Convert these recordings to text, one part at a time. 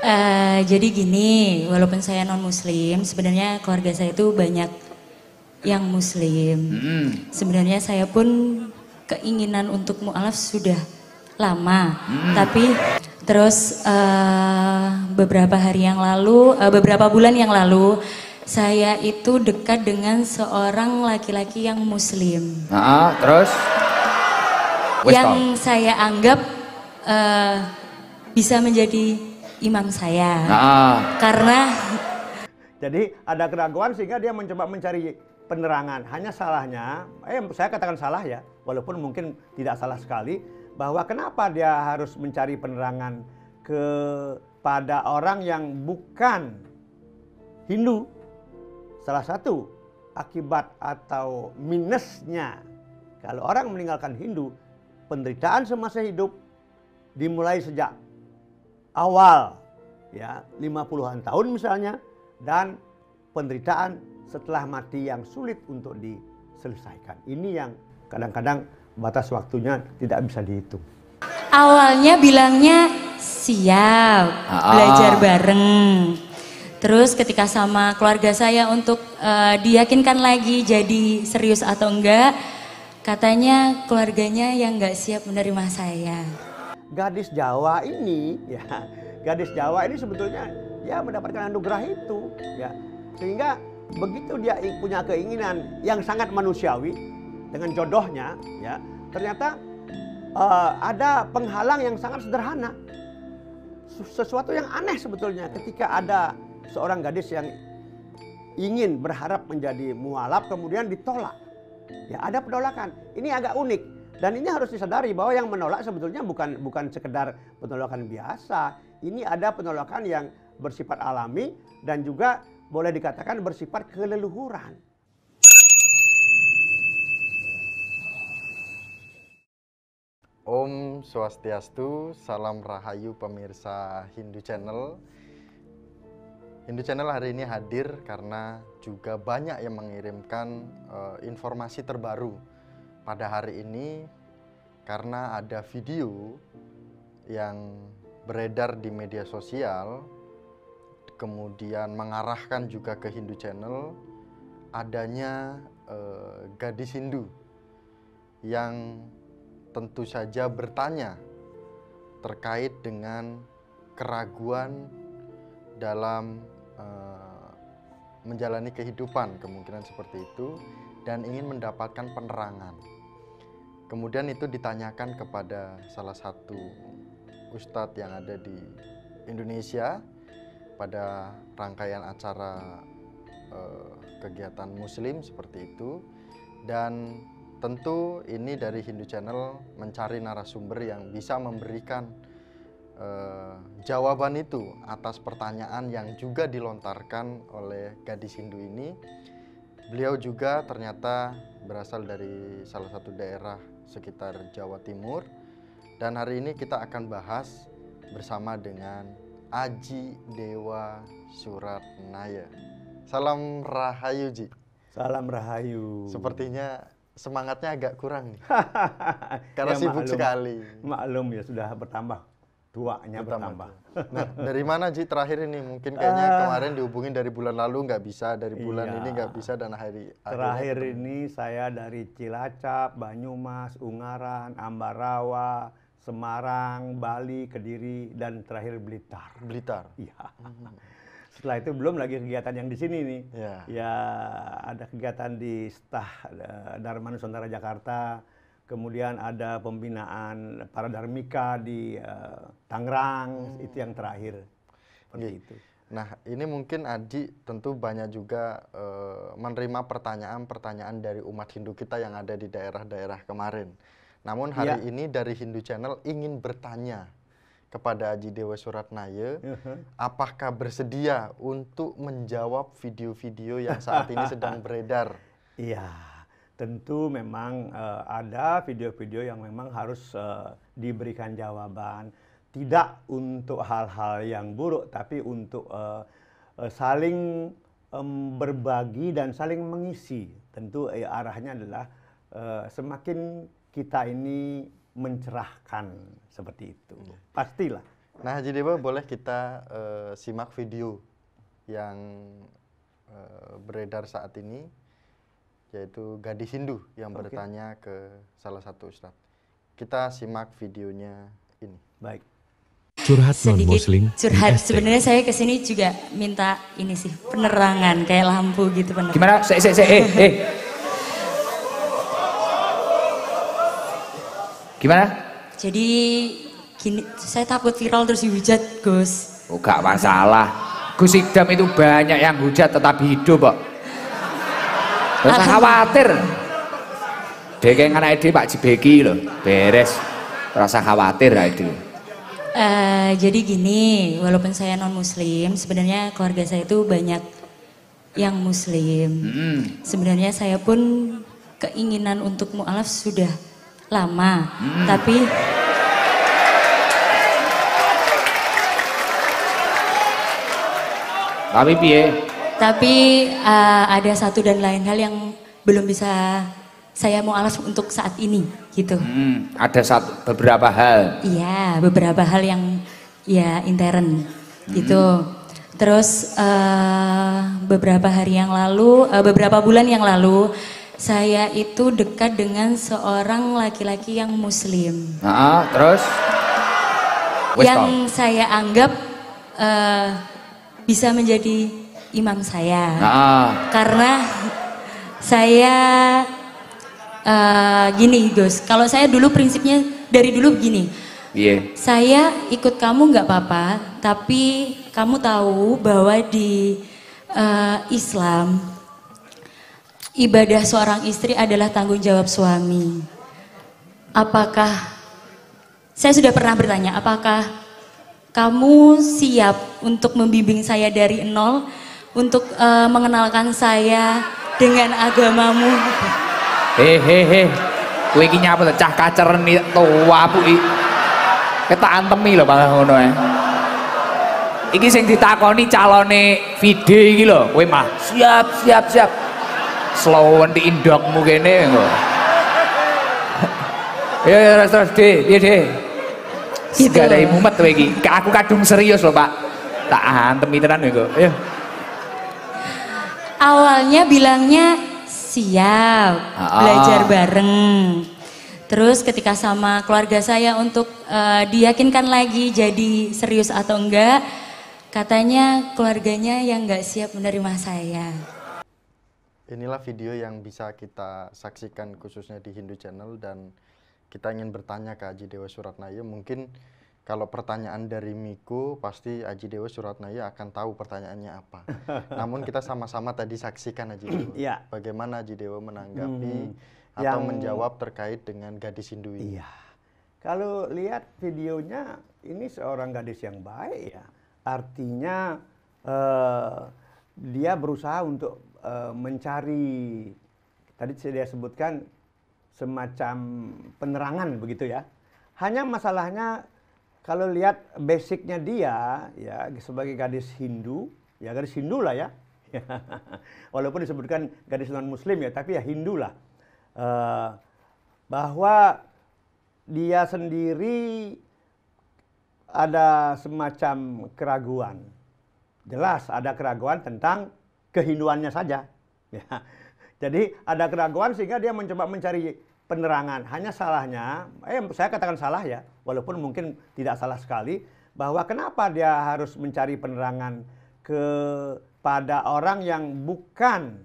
Eh, jadi gini, walaupun saya non muslim, sebenarnya keluarga saya itu banyak yang muslim. Mm. Sebenarnya saya pun keinginan untuk mualaf sudah lama, mm. tapi terus uh, beberapa hari yang lalu, uh, beberapa bulan yang lalu saya itu dekat dengan seorang laki-laki yang muslim. Nah, terus yang saya anggap uh, bisa menjadi imam saya. Nah. Karena jadi ada keraguan sehingga dia mencoba mencari penerangan. Hanya salahnya, eh saya katakan salah ya, walaupun mungkin tidak salah sekali bahwa kenapa dia harus mencari penerangan kepada orang yang bukan Hindu. Salah satu akibat atau minusnya kalau orang meninggalkan Hindu, penderitaan semasa hidup dimulai sejak awal ya 50-an tahun misalnya dan penderitaan setelah mati yang sulit untuk diselesaikan. Ini yang kadang-kadang batas waktunya tidak bisa dihitung. Awalnya bilangnya siap ah. ah. belajar bareng. Terus ketika sama keluarga saya untuk uh, diyakinkan lagi jadi serius atau enggak, katanya keluarganya yang enggak siap menerima saya gadis Jawa ini ya gadis Jawa ini sebetulnya ya mendapatkan anugerah itu ya sehingga begitu dia punya keinginan yang sangat manusiawi dengan jodohnya ya ternyata uh, ada penghalang yang sangat sederhana sesuatu yang aneh sebetulnya ketika ada seorang gadis yang ingin berharap menjadi mualaf kemudian ditolak ya ada penolakan ini agak unik dan ini harus disadari bahwa yang menolak sebetulnya bukan bukan sekedar penolakan biasa. Ini ada penolakan yang bersifat alami dan juga boleh dikatakan bersifat keleluhuran. Om Swastiastu, salam rahayu pemirsa Hindu Channel. Hindu Channel hari ini hadir karena juga banyak yang mengirimkan uh, informasi terbaru pada hari ini karena ada video yang beredar di media sosial kemudian mengarahkan juga ke Hindu Channel adanya eh, gadis Hindu yang tentu saja bertanya terkait dengan keraguan dalam eh, menjalani kehidupan kemungkinan seperti itu dan ingin mendapatkan penerangan. Kemudian itu ditanyakan kepada salah satu ustadz yang ada di Indonesia pada rangkaian acara eh, kegiatan muslim seperti itu dan tentu ini dari Hindu Channel mencari narasumber yang bisa memberikan eh, jawaban itu atas pertanyaan yang juga dilontarkan oleh gadis Hindu ini. Beliau juga ternyata berasal dari salah satu daerah sekitar Jawa Timur. Dan hari ini kita akan bahas bersama dengan Aji Dewa Surat Naya. Salam Rahayu Ji. Salam Rahayu. Sepertinya semangatnya agak kurang nih. Karena ya, sibuk maklum, sekali. Maklum ya sudah bertambah duanya bertambah. Nah, dari mana Ji terakhir ini? Mungkin kayaknya uh, kemarin dihubungin dari bulan lalu nggak bisa, dari bulan iya. ini nggak bisa dan hari terakhir ini saya dari Cilacap, Banyumas, Ungaran, Ambarawa, Semarang, Bali, Kediri dan terakhir Blitar. Blitar. Iya. Hmm. Setelah itu belum lagi kegiatan yang di sini nih. Ya, ya ada kegiatan di Stah eh, Dharma Nusantara Jakarta kemudian ada pembinaan para dharmika di uh, Tangerang hmm. itu yang terakhir seperti yeah. itu. Nah ini mungkin Adi tentu banyak juga e, menerima pertanyaan-pertanyaan dari umat Hindu kita yang ada di daerah-daerah kemarin. Namun hari ya. ini dari Hindu Channel ingin bertanya kepada Adi Dewa Suratnaya, uh-huh. apakah bersedia untuk menjawab video-video yang saat ini sedang beredar? Iya tentu memang uh, ada video-video yang memang harus uh, diberikan jawaban tidak untuk hal-hal yang buruk tapi untuk uh, uh, saling um, berbagi dan saling mengisi tentu uh, arahnya adalah uh, semakin kita ini mencerahkan seperti itu iya. pastilah nah jadi Dewa boleh kita uh, simak video yang uh, beredar saat ini yaitu gadis Hindu yang okay. bertanya ke salah satu ustaz. Kita simak videonya ini. Baik. Curhat non muslim. Curhat. Sebenarnya saya ke sini juga minta ini sih penerangan kayak lampu gitu penerangan. Gimana? Se se se eh eh. Gimana? Jadi gini, saya takut viral terus dihujat, Gus. Oh, gak masalah. Gus Idam itu banyak yang hujat tetapi hidup, kok. Gak usah khawatir. Dekeng anak Pak Jibeki loh, beres. Rasa khawatir ide. Uh, jadi gini, walaupun saya non muslim, sebenarnya keluarga saya itu banyak yang muslim. Mm. Sebenarnya saya pun keinginan untuk mualaf sudah lama, mm. tapi tapi piye? Tapi uh, ada satu dan lain hal yang belum bisa saya mau alas untuk saat ini gitu. Hmm, ada satu beberapa hal. Iya, beberapa hal yang ya intern hmm. gitu. Terus uh, beberapa hari yang lalu, uh, beberapa bulan yang lalu saya itu dekat dengan seorang laki-laki yang muslim. Nah, terus yang saya anggap uh, bisa menjadi imam saya. Nah. Karena saya uh, gini Gus, kalau saya dulu prinsipnya dari dulu gini. Yeah. Saya ikut kamu nggak apa-apa, tapi kamu tahu bahwa di uh, Islam ibadah seorang istri adalah tanggung jawab suami. Apakah saya sudah pernah bertanya, apakah kamu siap untuk membimbing saya dari nol untuk uh, mengenalkan saya dengan agamamu. Hehehe, kowe iki nyapa cah nih tua puki. Kita antemi loh, malah ngono ya. Iki sing ditakoni calone Vide iki lho, kowe mah siap siap siap. Slowen di indokmu kene kok. Ya ya terus terus De, piye De? Gitu. Sing ada imumet kowe iki. Aku kadung serius lho, Pak. Tak antemi tenan kok. Ayo awalnya bilangnya siap ah, ah. belajar bareng. Terus ketika sama keluarga saya untuk uh, diyakinkan lagi jadi serius atau enggak, katanya keluarganya yang enggak siap menerima saya. Inilah video yang bisa kita saksikan khususnya di Hindu Channel dan kita ingin bertanya ke Haji Dewa Suratnaya mungkin kalau pertanyaan dari Miko pasti Aji Dewa Suratnaya akan tahu pertanyaannya apa. Namun kita sama-sama tadi saksikan Aji Dewa. ya. Bagaimana Aji Dewa menanggapi hmm. atau Yang... menjawab terkait dengan gadis Hindu ini. Iya. Kalau lihat videonya ini seorang gadis yang baik ya. Artinya uh, dia berusaha untuk uh, mencari tadi saya sebutkan semacam penerangan begitu ya. Hanya masalahnya kalau lihat basicnya dia ya sebagai gadis Hindu, ya gadis Hindu lah ya. Walaupun disebutkan gadis non Muslim ya, tapi ya Hindu lah. Uh, bahwa dia sendiri ada semacam keraguan. Jelas ada keraguan tentang kehinduannya saja. Ya. Jadi ada keraguan sehingga dia mencoba mencari penerangan. Hanya salahnya, eh saya katakan salah ya, walaupun mungkin tidak salah sekali, bahwa kenapa dia harus mencari penerangan kepada orang yang bukan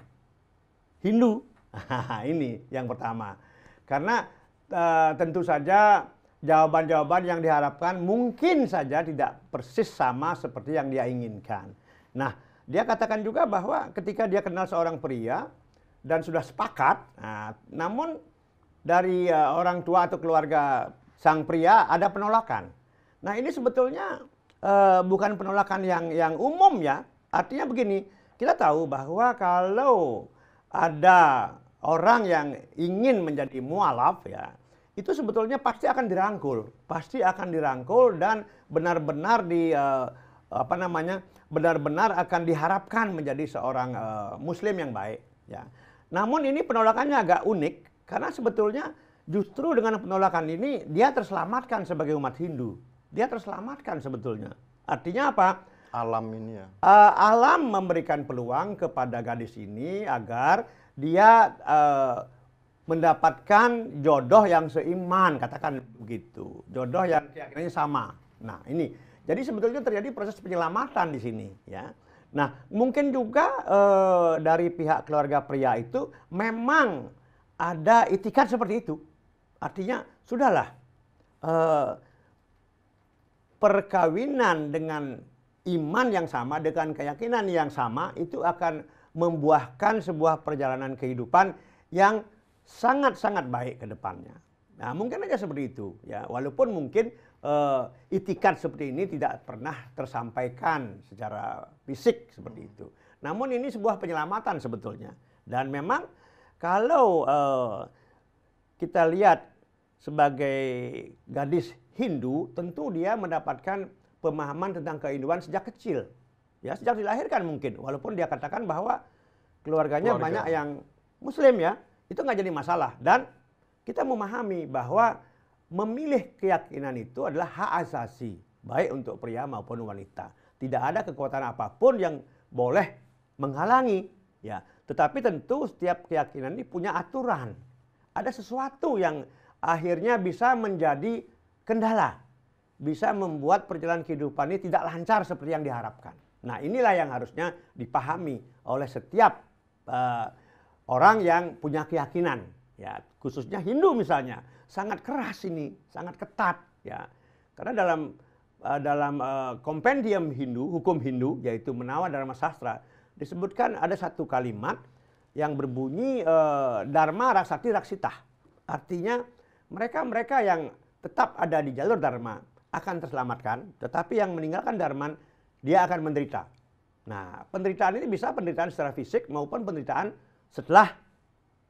Hindu. Ini yang pertama. Karena uh, tentu saja jawaban-jawaban yang diharapkan mungkin saja tidak persis sama seperti yang dia inginkan. Nah, dia katakan juga bahwa ketika dia kenal seorang pria dan sudah sepakat, nah, namun dari uh, orang tua atau keluarga sang pria ada penolakan. Nah ini sebetulnya uh, bukan penolakan yang yang umum ya. Artinya begini, kita tahu bahwa kalau ada orang yang ingin menjadi mualaf ya, itu sebetulnya pasti akan dirangkul, pasti akan dirangkul dan benar-benar di uh, apa namanya benar-benar akan diharapkan menjadi seorang uh, muslim yang baik ya. Namun ini penolakannya agak unik karena sebetulnya justru dengan penolakan ini dia terselamatkan sebagai umat Hindu. Dia terselamatkan sebetulnya. Artinya apa? Alam ini ya. Uh, alam memberikan peluang kepada gadis ini agar dia uh, mendapatkan jodoh yang seiman, katakan begitu. Jodoh yang keyakinannya sama. Nah, ini. Jadi sebetulnya terjadi proses penyelamatan di sini, ya. Nah, mungkin juga uh, dari pihak keluarga pria itu memang ada itikat seperti itu. Artinya, sudahlah. Eh, perkawinan dengan iman yang sama, dengan keyakinan yang sama, itu akan membuahkan sebuah perjalanan kehidupan yang sangat-sangat baik ke depannya. Nah, mungkin aja seperti itu ya. Walaupun mungkin uh, itikat seperti ini tidak pernah tersampaikan secara fisik seperti itu. Namun ini sebuah penyelamatan sebetulnya. Dan memang kalau uh, kita lihat sebagai gadis Hindu, tentu dia mendapatkan pemahaman tentang keinduan sejak kecil. Ya, sejak dilahirkan mungkin. Walaupun dia katakan bahwa keluarganya Keluarga. banyak yang muslim ya, itu nggak jadi masalah. Dan kita memahami bahwa memilih keyakinan itu adalah hak asasi, baik untuk pria maupun wanita. Tidak ada kekuatan apapun yang boleh menghalangi, ya. Tetapi tentu setiap keyakinan ini punya aturan. Ada sesuatu yang akhirnya bisa menjadi kendala. Bisa membuat perjalanan kehidupan ini tidak lancar seperti yang diharapkan. Nah inilah yang harusnya dipahami oleh setiap uh, orang yang punya keyakinan. Ya, khususnya Hindu misalnya sangat keras ini, sangat ketat ya. Karena dalam eh, dalam uh, kompendium Hindu, hukum Hindu yaitu Menawar dalam Sastra disebutkan ada satu kalimat yang berbunyi e, dharma raksati raksita. Artinya mereka-mereka yang tetap ada di jalur dharma akan terselamatkan, tetapi yang meninggalkan dharma dia akan menderita. Nah, penderitaan ini bisa penderitaan secara fisik maupun penderitaan setelah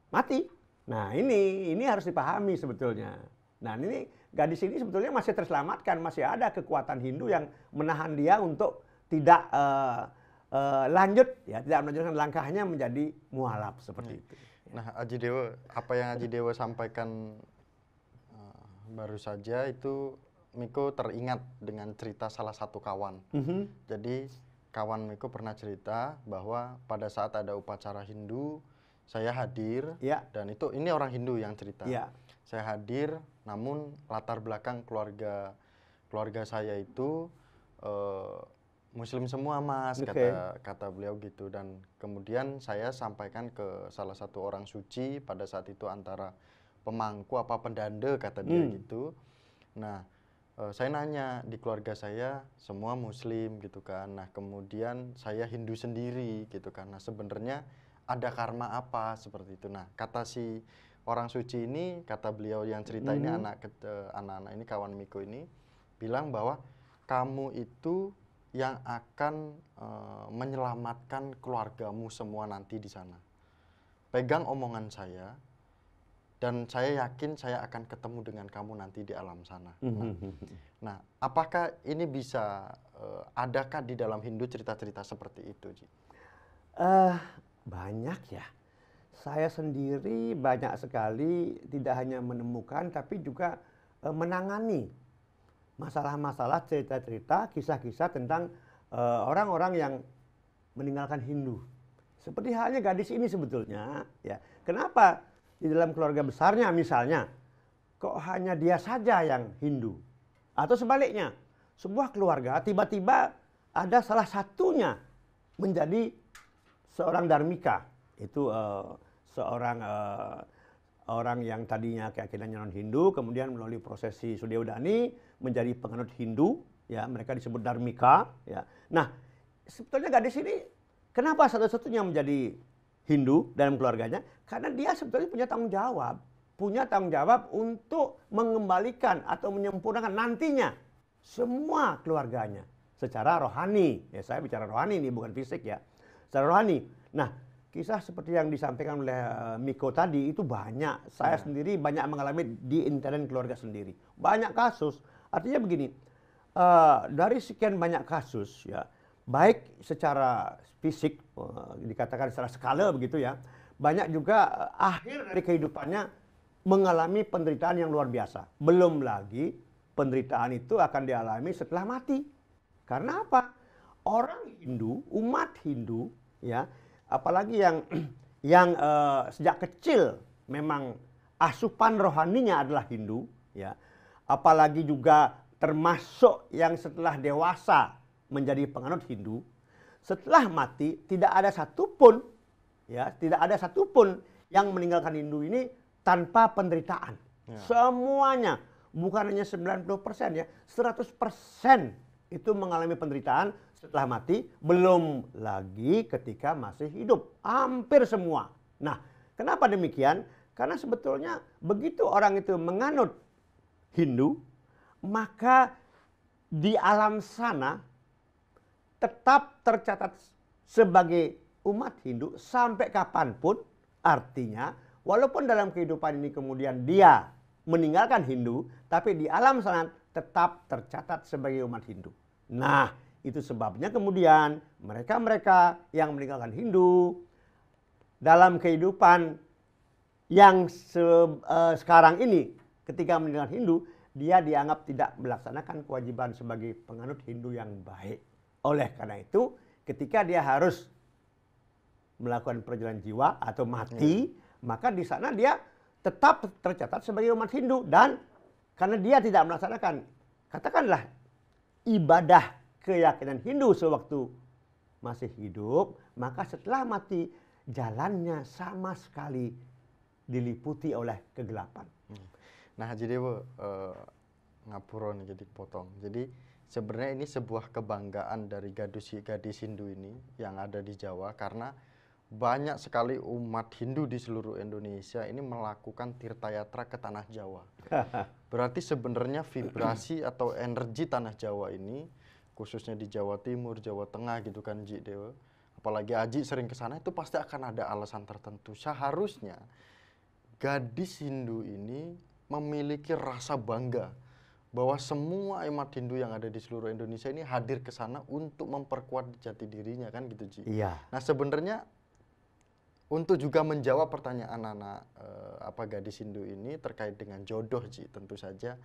mati. Nah, ini ini harus dipahami sebetulnya. Nah, ini gadis ini sebetulnya masih terselamatkan, masih ada kekuatan Hindu yang menahan dia untuk tidak uh, uh, lanjut ya tidak melanjutkan langkahnya menjadi mualaf seperti hmm. itu. Nah, Aji Dewa, apa yang Aji Dewa sampaikan uh, baru saja itu Miko teringat dengan cerita salah satu kawan. Mm -hmm. Jadi kawan Miko pernah cerita bahwa pada saat ada upacara Hindu, saya hadir yeah. dan itu ini orang Hindu yang cerita. Yeah. Saya hadir, namun latar belakang keluarga keluarga saya itu uh, Muslim semua mas okay. kata kata beliau gitu dan kemudian saya sampaikan ke salah satu orang suci pada saat itu antara pemangku apa pendanda kata dia hmm. gitu. Nah uh, saya nanya di keluarga saya semua Muslim gitu kan. Nah kemudian saya Hindu sendiri gitu kan. Nah sebenarnya ada karma apa seperti itu. Nah kata si orang suci ini kata beliau yang cerita hmm. ini anak eh, anak-anak ini kawan Miko ini bilang bahwa kamu itu yang akan uh, menyelamatkan keluargamu semua nanti di sana. Pegang omongan saya, dan saya yakin saya akan ketemu dengan kamu nanti di alam sana. Hmm, hmm, nah, hmm, nah apakah ini bisa uh, adakah di dalam Hindu cerita-cerita seperti itu, Ji? Uh, banyak ya. Saya sendiri banyak sekali tidak hanya menemukan tapi juga uh, menangani masalah-masalah, cerita-cerita, kisah-kisah tentang eh, orang-orang uh, yang meninggalkan Hindu. Seperti halnya gadis ini sebetulnya, ya. Kenapa di dalam keluarga besarnya misalnya kok hanya dia saja yang Hindu? Atau sebaliknya, sebuah keluarga tiba-tiba ada salah satunya menjadi seorang dharmika, itu uh, seorang uh, orang yang tadinya keyakinannya non Hindu kemudian melalui prosesi Sudeodani menjadi penganut Hindu ya mereka disebut dharmika ya nah sebetulnya gadis ini kenapa satu-satunya menjadi Hindu dalam keluarganya karena dia sebetulnya punya tanggung jawab punya tanggung jawab untuk mengembalikan atau menyempurnakan nantinya semua keluarganya secara rohani ya saya bicara rohani ini bukan fisik ya secara rohani nah kisah seperti yang disampaikan oleh eh, Miko tadi itu banyak. Saya ya. sendiri banyak mengalami di internet keluarga sendiri. Banyak kasus. Artinya begini, uh, dari sekian banyak kasus ya, baik secara fisik uh, dikatakan secara skala begitu ya, banyak juga uh, akhir dari kehidupannya mengalami penderitaan yang luar biasa. Belum lagi penderitaan itu akan dialami setelah mati. Karena apa? Orang Hindu, umat Hindu ya apalagi yang yang uh, sejak kecil memang asupan rohaninya adalah Hindu ya apalagi juga termasuk yang setelah dewasa menjadi penganut Hindu setelah mati tidak ada satupun ya tidak ada satupun yang meninggalkan Hindu ini tanpa penderitaan ya. semuanya bukan hanya 90% ya 100% itu mengalami penderitaan setelah mati, belum lagi ketika masih hidup. Hampir semua. Nah, kenapa demikian? Karena sebetulnya begitu orang itu menganut Hindu, maka di alam sana tetap tercatat sebagai umat Hindu sampai kapanpun. Artinya, walaupun dalam kehidupan ini kemudian dia meninggalkan Hindu, tapi di alam sana tetap tercatat sebagai umat Hindu. Nah, itu sebabnya kemudian mereka-mereka yang meninggalkan Hindu dalam kehidupan yang se, uh, sekarang ini ketika meninggalkan Hindu dia dianggap tidak melaksanakan kewajiban sebagai penganut Hindu yang baik. Oleh karena itu, ketika dia harus melakukan perjalanan jiwa atau mati, hmm. maka di sana dia tetap tercatat sebagai umat Hindu dan karena dia tidak melaksanakan katakanlah ibadah keyakinan Hindu sewaktu masih hidup, maka setelah mati jalannya sama sekali diliputi oleh kegelapan. Hmm. Nah, jadi Bu, uh, jadi potong. Jadi sebenarnya ini sebuah kebanggaan dari gadis-gadis Hindu ini yang ada di Jawa karena banyak sekali umat Hindu di seluruh Indonesia ini melakukan tirtayatra ke tanah Jawa. Berarti sebenarnya vibrasi atau energi tanah Jawa ini khususnya di Jawa Timur, Jawa Tengah gitu kan Ji Dewa. Apalagi Aji sering ke sana itu pasti akan ada alasan tertentu. Seharusnya gadis Hindu ini memiliki rasa bangga bahwa semua imat Hindu yang ada di seluruh Indonesia ini hadir ke sana untuk memperkuat jati dirinya kan gitu Ji. Iya. Nah sebenarnya untuk juga menjawab pertanyaan anak-anak eh, apa gadis Hindu ini terkait dengan jodoh Ji tentu saja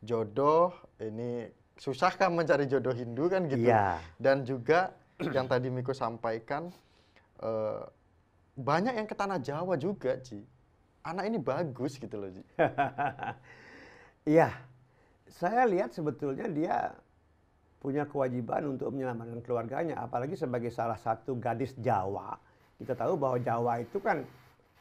jodoh ini susahkah mencari jodoh Hindu kan gitu. Yeah. Dan juga yang tadi Miko sampaikan uh, banyak yang ke tanah Jawa juga, Ji. Anak ini bagus gitu loh, Ji. Iya. saya lihat sebetulnya dia punya kewajiban untuk menyelamatkan keluarganya, apalagi sebagai salah satu gadis Jawa. Kita tahu bahwa Jawa itu kan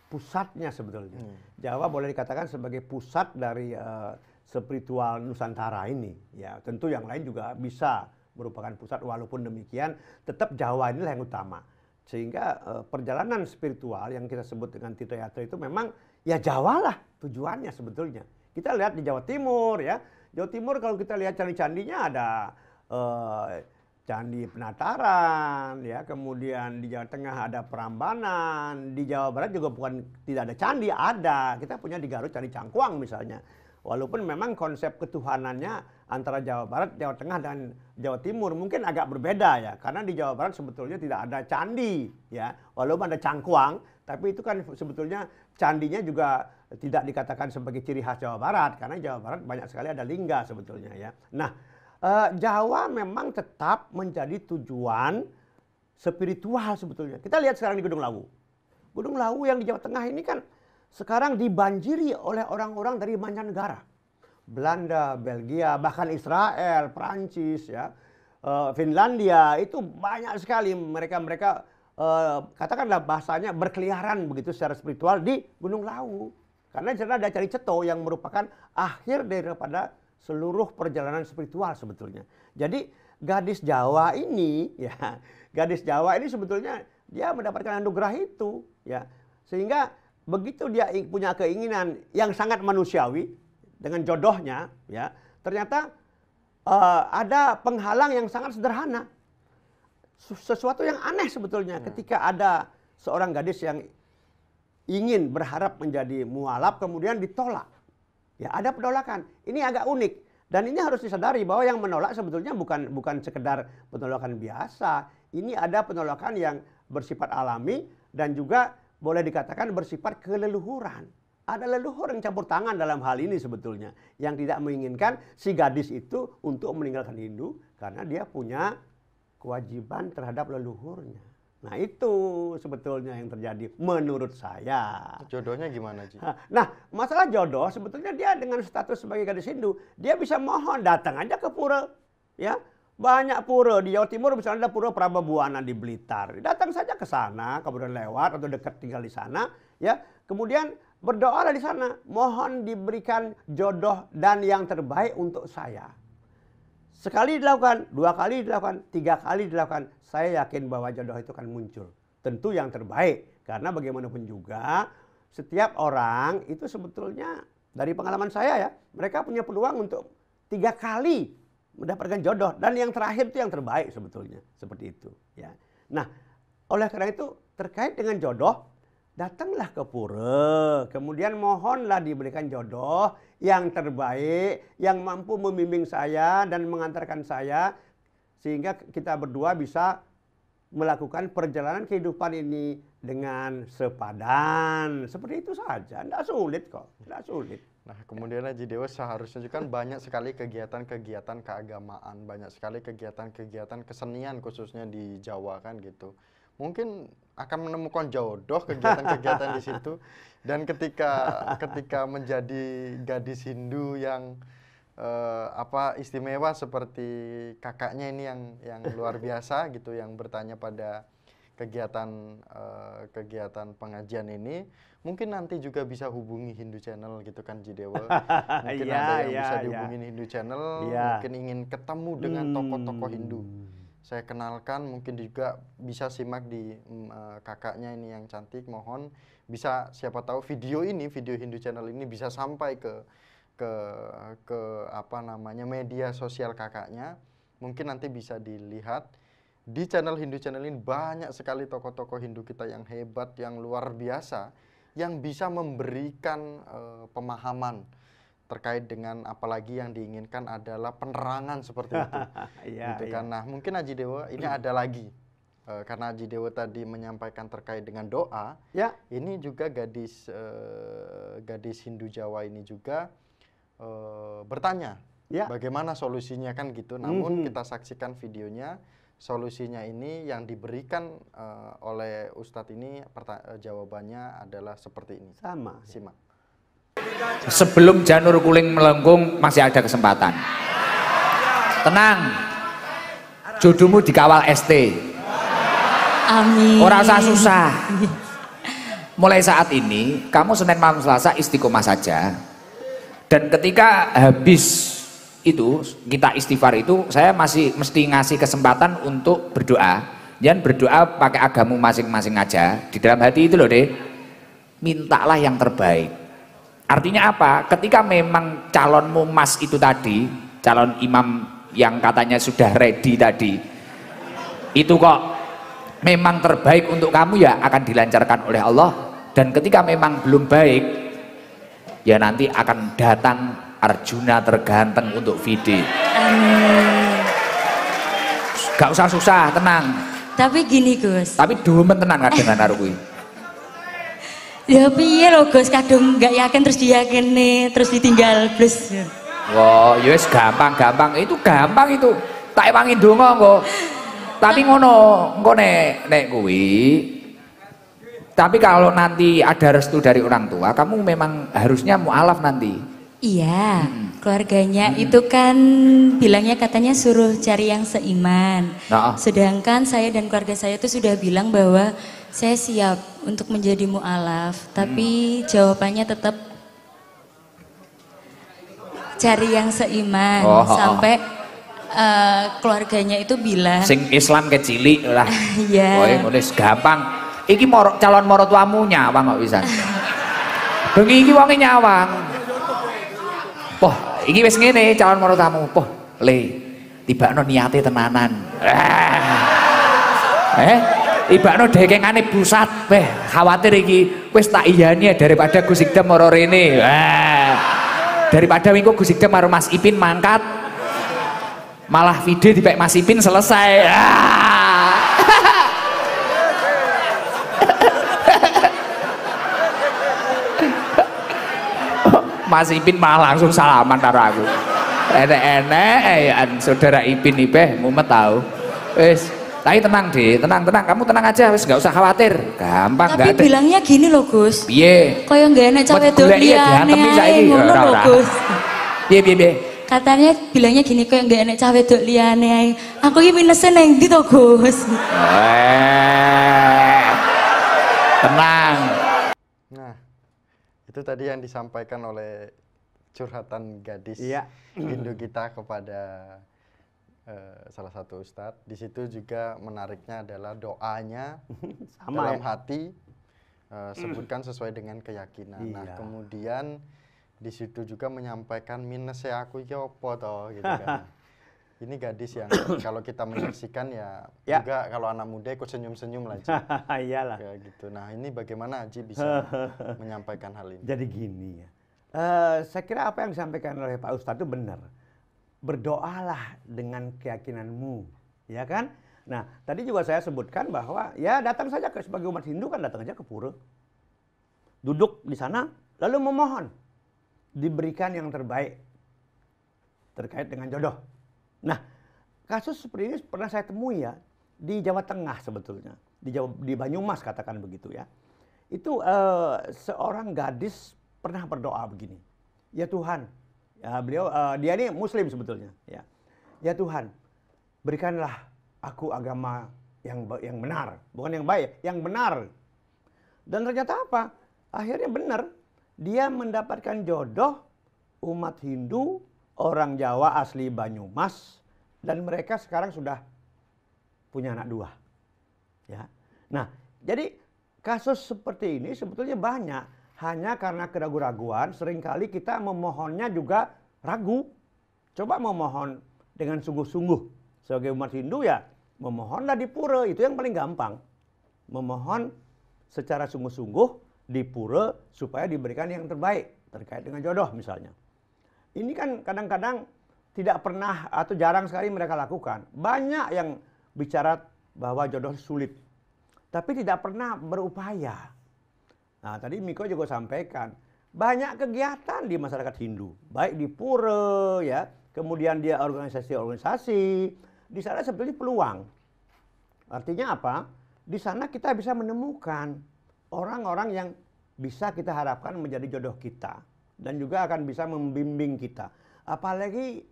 pusatnya sebetulnya. Hmm. Jawa boleh dikatakan sebagai pusat dari uh, spiritual Nusantara ini. Ya, tentu yang lain juga bisa merupakan pusat walaupun demikian tetap Jawa inilah yang utama. Sehingga eh, perjalanan spiritual yang kita sebut dengan Tito Yato itu memang ya Jawa lah tujuannya sebetulnya. Kita lihat di Jawa Timur ya. Jawa Timur kalau kita lihat candi-candinya ada eh, Candi Penataran, ya kemudian di Jawa Tengah ada Perambanan di Jawa Barat juga bukan tidak ada candi, ada. Kita punya di Garut candi Cangkuang misalnya. Walaupun memang konsep ketuhanannya antara Jawa Barat, Jawa Tengah dan Jawa Timur mungkin agak berbeda ya. Karena di Jawa Barat sebetulnya tidak ada candi ya. Walaupun ada cangkuang, tapi itu kan sebetulnya candinya juga tidak dikatakan sebagai ciri khas Jawa Barat karena Jawa Barat banyak sekali ada lingga sebetulnya ya. Nah, eh, Jawa memang tetap menjadi tujuan spiritual sebetulnya. Kita lihat sekarang di Gedung Lawu. Gunung Lawu yang di Jawa Tengah ini kan sekarang dibanjiri oleh orang-orang dari mancanegara. Belanda, Belgia, bahkan Israel, Perancis, ya, eh, Finlandia itu banyak sekali mereka-mereka eh, katakanlah bahasanya berkeliaran begitu secara spiritual di Gunung Lawu. Karena di sana ada cari ceto yang merupakan akhir daripada seluruh perjalanan spiritual sebetulnya. Jadi gadis Jawa ini ya, gadis Jawa ini sebetulnya dia mendapatkan anugerah itu ya. Sehingga begitu dia punya keinginan yang sangat manusiawi dengan jodohnya ya ternyata uh, ada penghalang yang sangat sederhana sesuatu yang aneh sebetulnya hmm. ketika ada seorang gadis yang ingin berharap menjadi mualaf kemudian ditolak ya ada penolakan ini agak unik dan ini harus disadari bahwa yang menolak sebetulnya bukan bukan sekedar penolakan biasa ini ada penolakan yang bersifat alami dan juga boleh dikatakan bersifat keleluhuran. Ada leluhur yang campur tangan dalam hal ini sebetulnya. Yang tidak menginginkan si gadis itu untuk meninggalkan Hindu karena dia punya kewajiban terhadap leluhurnya. Nah itu sebetulnya yang terjadi menurut saya. Jodohnya gimana Ji? Nah masalah jodoh sebetulnya dia dengan status sebagai gadis Hindu. Dia bisa mohon datang aja ke pura. Ya banyak pura di Jawa Timur misalnya ada pura Prababuana di Blitar. Datang saja ke sana, kemudian lewat atau dekat tinggal di sana, ya. Kemudian berdoa di sana, mohon diberikan jodoh dan yang terbaik untuk saya. Sekali dilakukan, dua kali dilakukan, tiga kali dilakukan, saya yakin bahwa jodoh itu akan muncul. Tentu yang terbaik, karena bagaimanapun juga setiap orang itu sebetulnya dari pengalaman saya ya, mereka punya peluang untuk tiga kali mendapatkan jodoh dan yang terakhir itu yang terbaik sebetulnya seperti itu ya nah oleh karena itu terkait dengan jodoh datanglah ke pura kemudian mohonlah diberikan jodoh yang terbaik yang mampu membimbing saya dan mengantarkan saya sehingga kita berdua bisa melakukan perjalanan kehidupan ini dengan sepadan seperti itu saja tidak sulit kok tidak sulit Nah, kemudian Haji Dewa seharusnya juga kan banyak sekali kegiatan-kegiatan keagamaan, banyak sekali kegiatan-kegiatan kesenian khususnya di Jawa kan gitu. Mungkin akan menemukan jodoh kegiatan-kegiatan di situ dan ketika ketika menjadi gadis Hindu yang uh, apa istimewa seperti kakaknya ini yang yang luar biasa gitu yang bertanya pada kegiatan uh, kegiatan pengajian ini mungkin nanti juga bisa hubungi Hindu Channel gitu kan Jidewa mungkin yeah, ada yang yeah, bisa iya. dihubungi yeah. Hindu Channel yeah. mungkin ingin ketemu dengan hmm. tokoh-tokoh Hindu saya kenalkan mungkin juga bisa simak di uh, kakaknya ini yang cantik mohon bisa siapa tahu video ini video Hindu Channel ini bisa sampai ke ke ke apa namanya media sosial kakaknya mungkin nanti bisa dilihat di channel Hindu Channel ini banyak sekali tokoh-tokoh Hindu kita yang hebat, yang luar biasa, yang bisa memberikan uh, pemahaman terkait dengan apalagi yang diinginkan adalah penerangan seperti itu, ya, gitu iya. kan? Ya. Nah, mungkin Aji Dewa ini hmm. ada lagi uh, karena Aji Dewa tadi menyampaikan terkait dengan doa. Ya. Ini juga gadis uh, gadis Hindu Jawa ini juga uh, bertanya, ya. bagaimana solusinya kan gitu. Namun mm -hmm. kita saksikan videonya solusinya ini yang diberikan uh, oleh Ustadz ini eh, jawabannya adalah seperti ini. Sama. Simak. Sebelum janur kuling melengkung masih ada kesempatan. Tenang. Jodohmu dikawal ST. Amin. Orang usah susah. Mulai saat ini kamu Senin malam Selasa istiqomah saja. Dan ketika habis itu kita istighfar itu saya masih mesti ngasih kesempatan untuk berdoa jangan berdoa pakai agamu masing-masing aja di dalam hati itu loh deh mintalah yang terbaik artinya apa ketika memang calonmu mas itu tadi calon imam yang katanya sudah ready tadi itu kok memang terbaik untuk kamu ya akan dilancarkan oleh Allah dan ketika memang belum baik ya nanti akan datang Arjuna terganteng untuk Vidi. Amin. Gak usah susah, tenang. Tapi gini Gus. Tapi dumen tenang dengan karo kuwi. Ya piye Gus, kadung gak yakin terus diyakini, terus ditinggal plus. Wah, ya wow, yes gampang-gampang. Itu gampang itu. Tak emangin dong, kok. Tapi ngono, engko nek nek kuwi tapi kalau nanti ada restu dari orang tua, kamu memang harusnya mualaf nanti. Iya, hmm. keluarganya hmm. itu kan bilangnya katanya suruh cari yang seiman. Nah. Ah. Sedangkan saya dan keluarga saya itu sudah bilang bahwa saya siap untuk menjadi mualaf, tapi hmm. jawabannya tetap cari yang seiman oh, sampai uh, keluarganya itu bilang sing Islam kecili lah. Iya. yeah. Oh, iya, gampang. Iki moro, calon morotuamunya, nyawang kok bisa. Bengi iki wangi nyawang poh ini wis ngene calon tamu poh le tibakno niate tenanan ah. eh tiba tibakno dekengane pusat. Beh, khawatir iki wis tak nih daripada Gus Ikdam ini. rene ah. daripada wingko Gus Ikdam Mas Ipin mangkat malah video dipek Mas Ipin selesai ah. Mas Ipin malah langsung salaman karo aku. Enek-enek eh, ya, saudara Ipin Ipeh mumet tahu. Wis, tapi tenang deh, tenang tenang, kamu tenang aja, wis nggak usah khawatir, gampang. Tapi bilangnya gini loh Gus. Piye? Kaya nggak enak cawe tuh dia aneh saiki. Ngono loh Gus. Piye piye piye? Katanya bilangnya gini kaya nggak enak cawe tuh liane eh. ae. Aku iki minese neng ndi to Gus? Eh. Tenang. Itu tadi yang disampaikan oleh curhatan gadis ya. Hindu kita kepada uh, salah satu ustadz. Di situ juga menariknya adalah doanya Sama dalam ya? hati uh, sebutkan sesuai dengan keyakinan. Nah, iya. Nah, kemudian di situ juga menyampaikan minusnya aku iki apa toh gitu kan. ini gadis yang kalau kita menyaksikan ya, ya. juga kalau anak muda ikut senyum-senyum lah. Iyalah. Ya gitu. Nah, ini bagaimana Aji bisa menyampaikan hal ini? Jadi gini ya. Uh, saya kira apa yang disampaikan oleh Pak Ustadz itu benar. Berdoalah dengan keyakinanmu, ya kan? Nah, tadi juga saya sebutkan bahwa ya datang saja ke sebagai umat Hindu kan datang aja ke pura. Duduk di sana lalu memohon diberikan yang terbaik terkait dengan jodoh Nah, kasus seperti ini pernah saya temui ya di Jawa Tengah sebetulnya, di Jawa, di Banyumas katakan begitu ya. Itu uh, seorang gadis pernah berdoa begini. Ya Tuhan, ya beliau uh, dia ini muslim sebetulnya ya. Ya Tuhan, berikanlah aku agama yang yang benar, bukan yang baik, yang benar. Dan ternyata apa? Akhirnya benar. Dia mendapatkan jodoh umat Hindu orang Jawa asli Banyumas dan mereka sekarang sudah punya anak dua. Ya. Nah, jadi kasus seperti ini sebetulnya banyak hanya karena keraguan-raguan seringkali kita memohonnya juga ragu. Coba memohon dengan sungguh-sungguh. Sebagai umat Hindu ya memohonlah di pura itu yang paling gampang. Memohon secara sungguh-sungguh di pura supaya diberikan yang terbaik terkait dengan jodoh misalnya ini kan kadang-kadang tidak pernah atau jarang sekali mereka lakukan. Banyak yang bicara bahwa jodoh sulit, tapi tidak pernah berupaya. Nah, tadi Miko juga sampaikan, banyak kegiatan di masyarakat Hindu, baik di pura ya, kemudian dia organisasi-organisasi, di sana sebetulnya peluang. Artinya apa? Di sana kita bisa menemukan orang-orang yang bisa kita harapkan menjadi jodoh kita dan juga akan bisa membimbing kita. Apalagi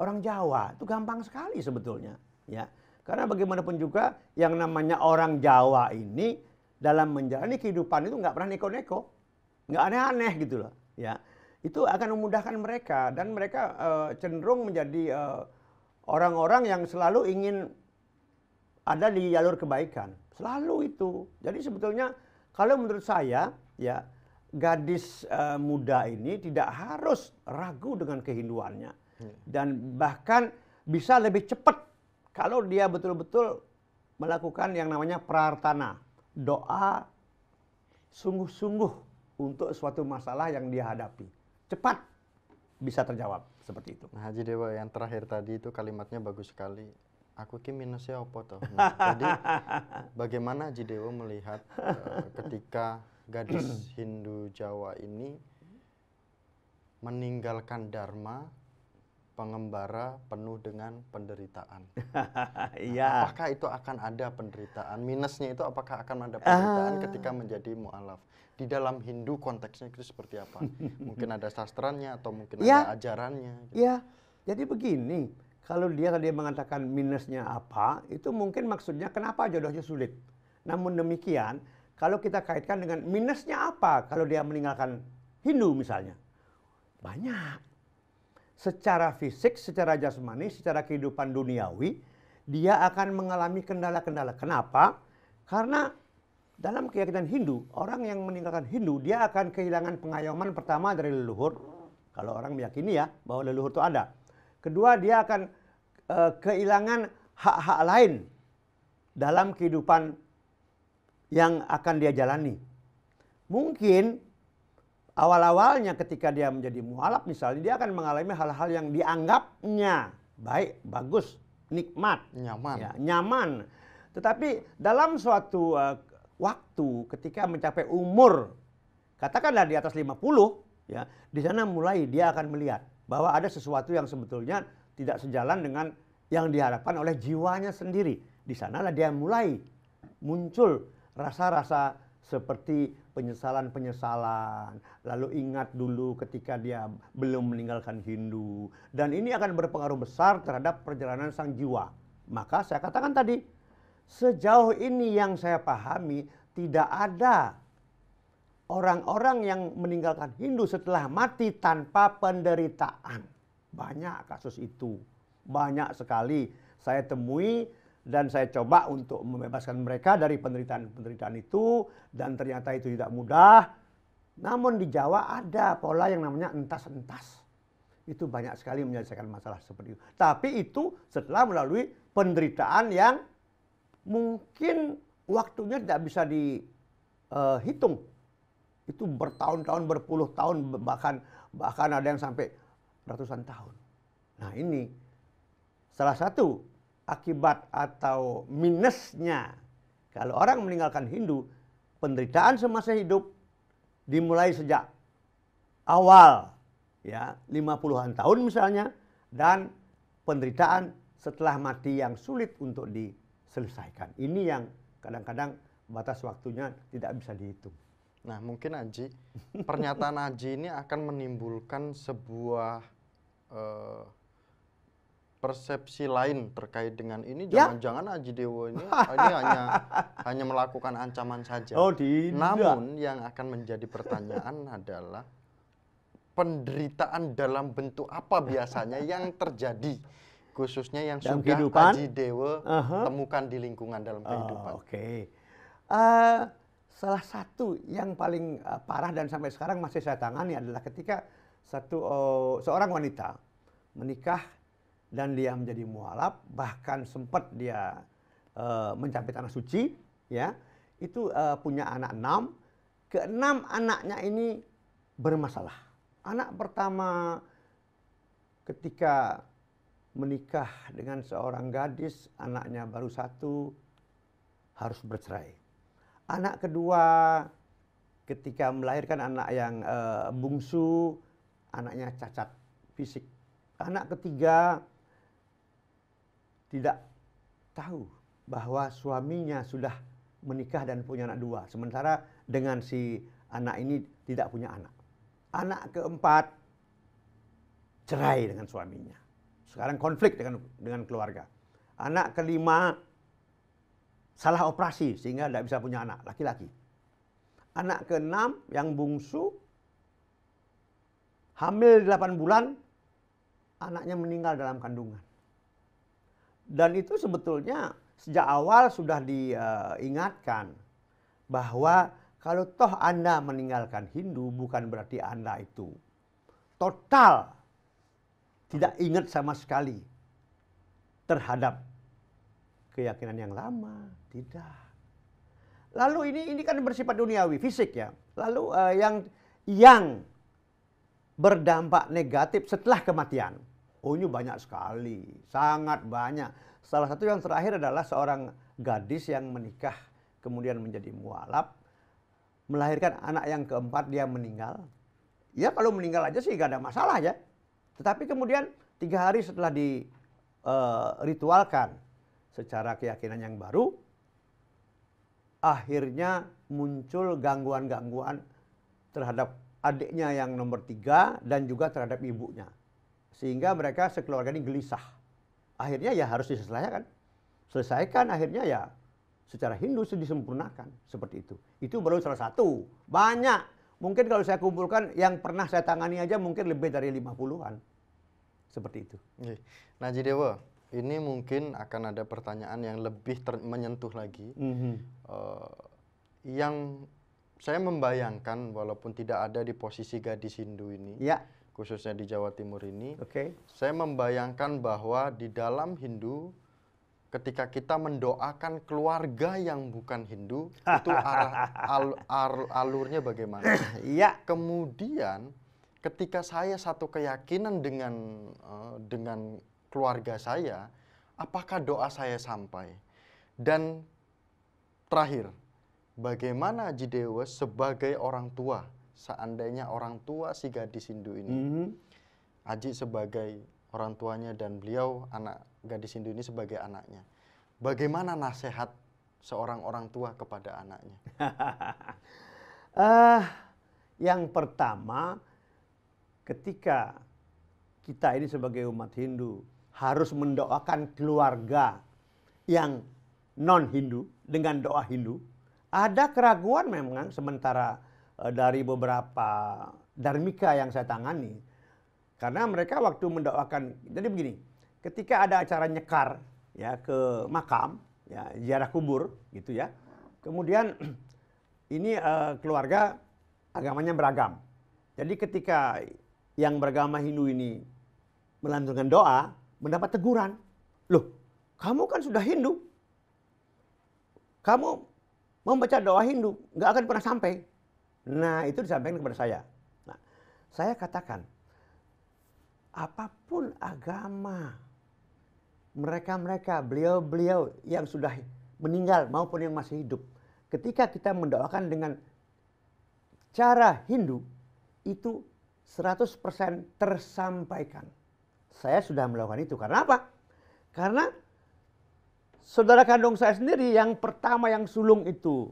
orang Jawa itu gampang sekali sebetulnya, ya. Karena bagaimanapun juga yang namanya orang Jawa ini dalam menjalani kehidupan itu nggak pernah neko-neko, nggak aneh-aneh gitu loh, ya. Itu akan memudahkan mereka dan mereka e, cenderung menjadi eh, orang-orang yang selalu ingin ada di jalur kebaikan, selalu itu. Jadi sebetulnya kalau menurut saya ya gadis uh, muda ini tidak harus ragu dengan kehinduannya hmm. dan bahkan bisa lebih cepat kalau dia betul-betul melakukan yang namanya prartana doa sungguh-sungguh untuk suatu masalah yang dia hadapi cepat bisa terjawab seperti itu. Nah, Haji Dewa yang terakhir tadi itu kalimatnya bagus sekali aku ki minusnya apa toh. Nah, jadi bagaimana Haji Dewa melihat uh, ketika gadis Hindu Jawa ini meninggalkan Dharma pengembara penuh dengan penderitaan. Iya. Nah, apakah itu akan ada penderitaan? Minusnya itu apakah akan ada penderitaan ah. ketika menjadi mualaf? Di dalam Hindu konteksnya itu seperti apa? mungkin ada sastranya atau mungkin ya. ada ajarannya. Iya. Gitu. Ya, jadi begini, kalau dia dia mengatakan minusnya apa, itu mungkin maksudnya kenapa jodohnya sulit. Namun demikian, kalau kita kaitkan dengan minusnya apa kalau dia meninggalkan Hindu misalnya? Banyak. Secara fisik, secara jasmani, secara kehidupan duniawi, dia akan mengalami kendala-kendala. Kenapa? Karena dalam keyakinan Hindu, orang yang meninggalkan Hindu, dia akan kehilangan pengayoman pertama dari leluhur. Kalau orang meyakini ya, bahwa leluhur itu ada. Kedua, dia akan e, kehilangan hak-hak lain dalam kehidupan yang akan dia jalani. Mungkin awal-awalnya ketika dia menjadi mualaf misalnya dia akan mengalami hal-hal yang dianggapnya baik, bagus, nikmat, nyaman. Ya, nyaman. Tetapi dalam suatu uh, waktu ketika mencapai umur katakanlah di atas 50 ya, di sana mulai dia akan melihat bahwa ada sesuatu yang sebetulnya tidak sejalan dengan yang diharapkan oleh jiwanya sendiri. Di sanalah dia mulai muncul rasa-rasa seperti penyesalan-penyesalan, lalu ingat dulu ketika dia belum meninggalkan Hindu, dan ini akan berpengaruh besar terhadap perjalanan sang jiwa. Maka saya katakan tadi, sejauh ini yang saya pahami, tidak ada orang-orang yang meninggalkan Hindu setelah mati tanpa penderitaan. Banyak kasus itu, banyak sekali saya temui dan saya coba untuk membebaskan mereka dari penderitaan-penderitaan itu dan ternyata itu tidak mudah. Namun di Jawa ada pola yang namanya entas-entas. Itu banyak sekali menyelesaikan masalah seperti itu. Tapi itu setelah melalui penderitaan yang mungkin waktunya tidak bisa dihitung. Eh, itu bertahun-tahun, berpuluh tahun, bahkan bahkan ada yang sampai ratusan tahun. Nah ini salah satu akibat atau minusnya kalau orang meninggalkan Hindu penderitaan semasa hidup dimulai sejak awal ya lima puluhan tahun misalnya dan penderitaan setelah mati yang sulit untuk diselesaikan. Ini yang kadang-kadang batas waktunya tidak bisa dihitung. Nah, mungkin Aji, pernyataan Aji ini akan menimbulkan sebuah uh, persepsi lain terkait dengan ini ya. jangan-jangan ya? Aji Dewo ini ah, ini hanya hanya melakukan ancaman saja. Oh, Namun yang akan menjadi pertanyaan adalah penderitaan dalam bentuk apa biasanya yang terjadi khususnya yang dalam sudah kehidupan? Aji Dewo uh -huh. temukan di lingkungan dalam oh, kehidupan. Oke. Okay. Uh, eh, salah satu yang paling uh, parah dan sampai sekarang masih saya tangani adalah ketika satu uh, seorang wanita menikah dan dia menjadi mualaf bahkan sempat dia e, mencapai tanah suci ya itu e, punya anak enam keenam anaknya ini bermasalah anak pertama ketika menikah dengan seorang gadis anaknya baru satu harus bercerai anak kedua ketika melahirkan anak yang e, bungsu anaknya cacat fisik anak ketiga tidak tahu bahwa suaminya sudah menikah dan punya anak dua. Sementara dengan si anak ini tidak punya anak. Anak keempat cerai dengan suaminya. Sekarang konflik dengan dengan keluarga. Anak kelima salah operasi sehingga tidak bisa punya anak laki-laki. Anak keenam yang bungsu hamil 8 bulan anaknya meninggal dalam kandungan. Dan itu sebetulnya sejak awal sudah diingatkan bahwa kalau toh Anda meninggalkan Hindu bukan berarti Anda itu total tidak ingat sama sekali terhadap keyakinan yang lama, tidak. Lalu ini ini kan bersifat duniawi, fisik ya. Lalu uh, yang yang berdampak negatif setelah kematian. Oh banyak sekali, sangat banyak. Salah satu yang terakhir adalah seorang gadis yang menikah kemudian menjadi mualaf, melahirkan anak yang keempat dia meninggal. Ya kalau meninggal aja sih gak ada masalah ya. Tetapi kemudian tiga hari setelah diritualkan eh, uh, secara keyakinan yang baru, akhirnya muncul gangguan-gangguan terhadap adiknya yang nomor tiga dan juga terhadap ibunya. Sehingga hmm. mereka sekeluarga ini gelisah. Akhirnya ya harus diselesaikan. Selesaikan akhirnya ya secara Hindu disempurnakan seperti itu. Itu baru salah satu. Banyak. Mungkin kalau saya kumpulkan yang pernah saya tangani aja mungkin lebih dari 50-an. Seperti itu. Nah, jadi Dewa, ini mungkin akan ada pertanyaan yang lebih menyentuh lagi. Mm -hmm. uh, yang saya membayangkan walaupun tidak ada di posisi gadis Hindu ini. Ya khususnya di Jawa Timur ini, okay. saya membayangkan bahwa di dalam Hindu, ketika kita mendoakan keluarga yang bukan Hindu, itu arah al, al, alurnya bagaimana? Iya. Kemudian ketika saya satu keyakinan dengan uh, dengan keluarga saya, apakah doa saya sampai? Dan terakhir, bagaimana Jidewa sebagai orang tua seandainya orang tua si gadis Hindu ini, mm -hmm. Aji sebagai orang tuanya dan beliau anak gadis Hindu ini sebagai anaknya, bagaimana nasihat seorang orang tua kepada anaknya? uh, yang pertama, ketika kita ini sebagai umat Hindu harus mendoakan keluarga yang non Hindu dengan doa Hindu, ada keraguan memang sementara Eh, dari beberapa darmika yang saya tangani. Karena mereka waktu mendoakan, jadi begini, ketika ada acara nyekar ya ke makam, ya ziarah kubur gitu ya. Kemudian ini uh, keluarga agamanya beragam. Jadi ketika yang beragama Hindu ini melantunkan doa, mendapat teguran. Loh, kamu kan sudah Hindu. Kamu membaca doa Hindu, nggak akan pernah sampai. Nah, itu disampaikan kepada saya. Nah, saya katakan, apapun agama, mereka-mereka, beliau-beliau yang sudah meninggal maupun yang masih hidup, ketika kita mendoakan dengan cara Hindu, itu 100% tersampaikan. Saya sudah melakukan itu. Karena apa? Karena saudara kandung saya sendiri yang pertama yang sulung itu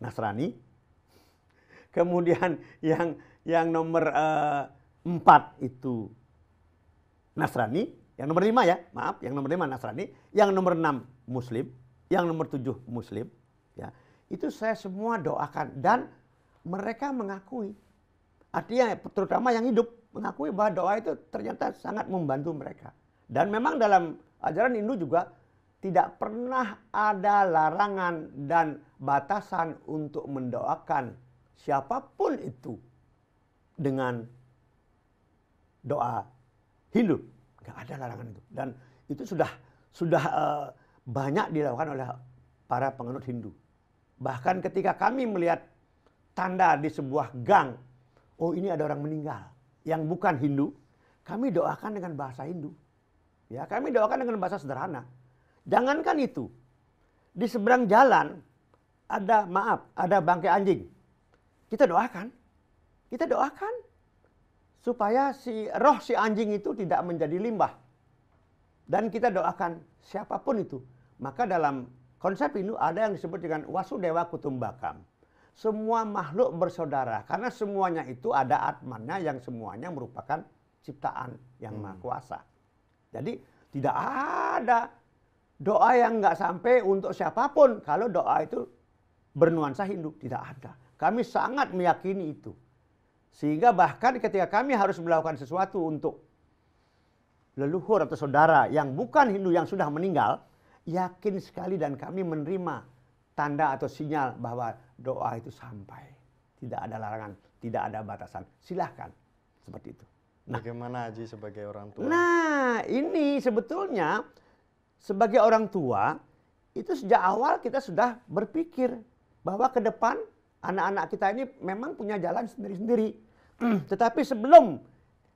Nasrani, Kemudian yang yang nomor uh, empat itu Nasrani, yang nomor lima ya, maaf, yang nomor lima Nasrani, yang nomor enam Muslim, yang nomor tujuh Muslim, ya itu saya semua doakan dan mereka mengakui, artinya terutama yang hidup mengakui bahwa doa itu ternyata sangat membantu mereka. Dan memang dalam ajaran Hindu juga tidak pernah ada larangan dan batasan untuk mendoakan siapapun itu dengan doa Hindu nggak ada larangan itu dan itu sudah sudah uh, banyak dilakukan oleh para penganut Hindu bahkan ketika kami melihat tanda di sebuah gang oh ini ada orang meninggal yang bukan Hindu kami doakan dengan bahasa Hindu ya kami doakan dengan bahasa sederhana jangankan itu di seberang jalan ada maaf ada bangkai anjing kita doakan. Kita doakan supaya si roh si anjing itu tidak menjadi limbah. Dan kita doakan siapapun itu. Maka dalam konsep ini ada yang disebut dengan wasudewa kutumbakam. Semua makhluk bersaudara karena semuanya itu ada atmannya yang semuanya merupakan ciptaan yang hmm. maha kuasa. Jadi tidak ada doa yang nggak sampai untuk siapapun kalau doa itu bernuansa Hindu tidak ada. Kami sangat meyakini itu. Sehingga bahkan ketika kami harus melakukan sesuatu untuk leluhur atau saudara yang bukan Hindu yang sudah meninggal, yakin sekali dan kami menerima tanda atau sinyal bahwa doa itu sampai. Tidak ada larangan, tidak ada batasan. Silahkan. Seperti itu. Nah, Bagaimana Haji sebagai orang tua? Nah, ini sebetulnya sebagai orang tua itu sejak awal kita sudah berpikir bahwa ke depan anak-anak kita ini memang punya jalan sendiri-sendiri. Tetapi sebelum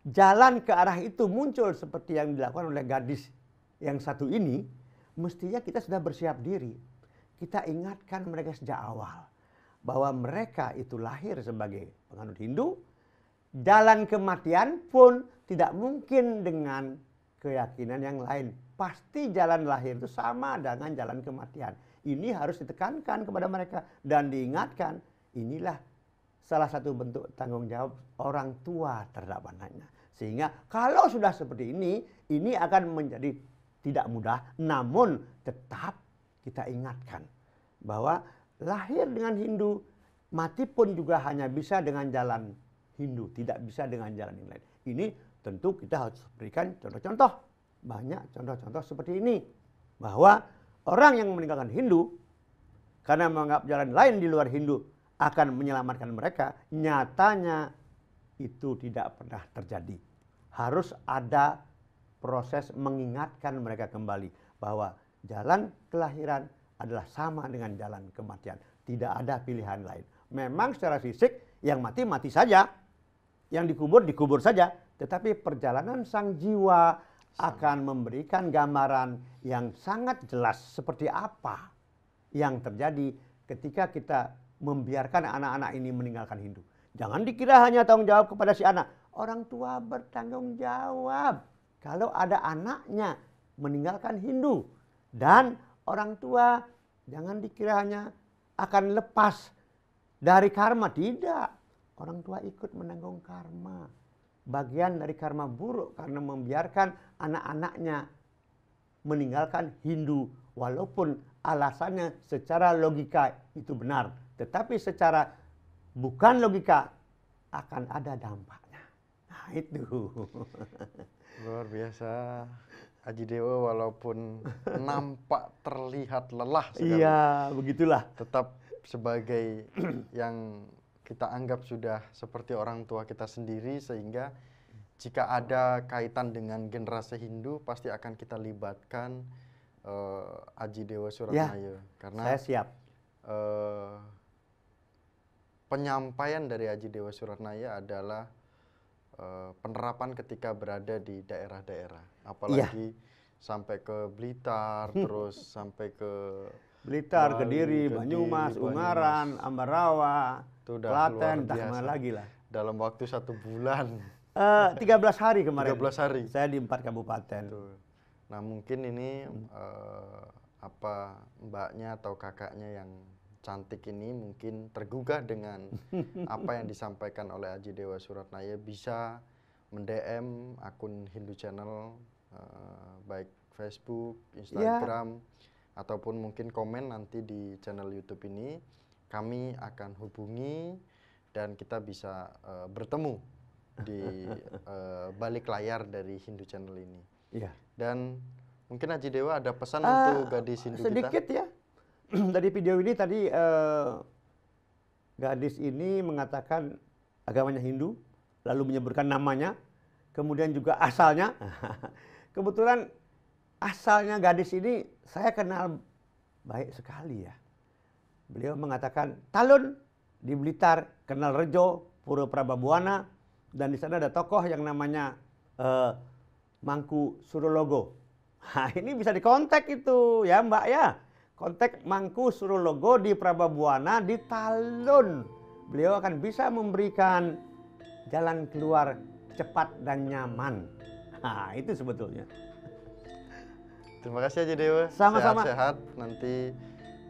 jalan ke arah itu muncul seperti yang dilakukan oleh gadis yang satu ini, mestinya kita sudah bersiap diri. Kita ingatkan mereka sejak awal bahwa mereka itu lahir sebagai penganut Hindu, jalan kematian pun tidak mungkin dengan keyakinan yang lain. Pasti jalan lahir itu sama dengan jalan kematian. Ini harus ditekankan kepada mereka dan diingatkan inilah salah satu bentuk tanggung jawab orang tua terhadap anaknya. Sehingga kalau sudah seperti ini, ini akan menjadi tidak mudah. Namun tetap kita ingatkan bahwa lahir dengan Hindu, mati pun juga hanya bisa dengan jalan Hindu, tidak bisa dengan jalan yang lain. Ini tentu kita harus berikan contoh-contoh. Banyak contoh-contoh seperti ini. Bahwa orang yang meninggalkan Hindu karena menganggap jalan lain di luar Hindu akan menyelamatkan mereka, nyatanya itu tidak pernah terjadi. Harus ada proses mengingatkan mereka kembali bahwa jalan kelahiran adalah sama dengan jalan kematian. Tidak ada pilihan lain. Memang secara fisik yang mati mati saja, yang dikubur dikubur saja, tetapi perjalanan sang jiwa akan memberikan gambaran yang sangat jelas seperti apa yang terjadi ketika kita membiarkan anak-anak ini meninggalkan Hindu. Jangan dikira hanya tanggung jawab kepada si anak. Orang tua bertanggung jawab kalau ada anaknya meninggalkan Hindu. Dan orang tua jangan dikira hanya akan lepas dari karma. Tidak. Orang tua ikut menanggung karma. Bagian dari karma buruk karena membiarkan anak-anaknya meninggalkan Hindu. Walaupun alasannya secara logika itu benar tetapi secara bukan logika akan ada dampaknya. Nah, itu. Luar biasa. Haji Dewa walaupun nampak terlihat lelah sekali. Iya, begitulah. Tetap sebagai yang kita anggap sudah seperti orang tua kita sendiri sehingga jika ada kaitan dengan generasi Hindu pasti akan kita libatkan uh, eh, Aji Dewa Surabaya ya, karena saya siap. Uh, penyampaian dari Haji Dewa Suranaya adalah uh, penerapan ketika berada di daerah-daerah, apalagi yeah. sampai ke Blitar, terus sampai ke Blitar, Bali, Kediri, Kediri Banyumas, Ungaran, Ambarawa, Klaten, entah mana lagi lah. Dalam waktu satu bulan. Uh, belas hari kemarin. 13 hari. Saya di empat kabupaten. Betul. Nah mungkin ini hmm. uh, apa mbaknya atau kakaknya yang cantik ini mungkin tergugah dengan apa yang disampaikan oleh Aji Dewa Suratnaya bisa mendm akun Hindu Channel uh, baik Facebook, iya. Instagram yeah. ataupun mungkin komen nanti di channel YouTube ini kami akan hubungi dan kita bisa uh, bertemu di uh, balik layar dari Hindu Channel ini. Yeah. Dan mungkin Aji Dewa ada pesan uh, untuk gadis Hindu sedikit kita. Sedikit ya tadi video ini tadi uh, gadis ini mengatakan agamanya Hindu, lalu menyebutkan namanya, kemudian juga asalnya. Kebetulan asalnya gadis ini saya kenal baik sekali ya. Beliau mengatakan Talun di Blitar, kenal Rejo, Pura Prababuana, dan di sana ada tokoh yang namanya uh, Mangku Surologo. Nah, ini bisa dikontak itu ya Mbak ya konteks Mangku Surologo di Prababuana di Talun. Beliau akan bisa memberikan jalan keluar cepat dan nyaman. Nah, itu sebetulnya. Terima kasih aja Dewa. Sama-sama. Sehat-sehat. Nanti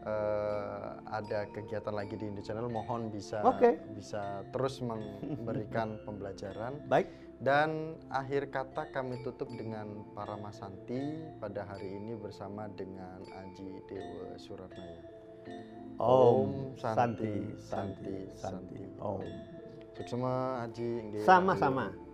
uh, ada kegiatan lagi di Indo Channel, mohon bisa okay. bisa terus memberikan pembelajaran. Baik dan akhir kata kami tutup dengan para masanti pada hari ini bersama dengan Aji Dewa Suratnaya. Om, Santi Santi Santi, Santi, Santi Om. Suksema Aji. Sama-sama.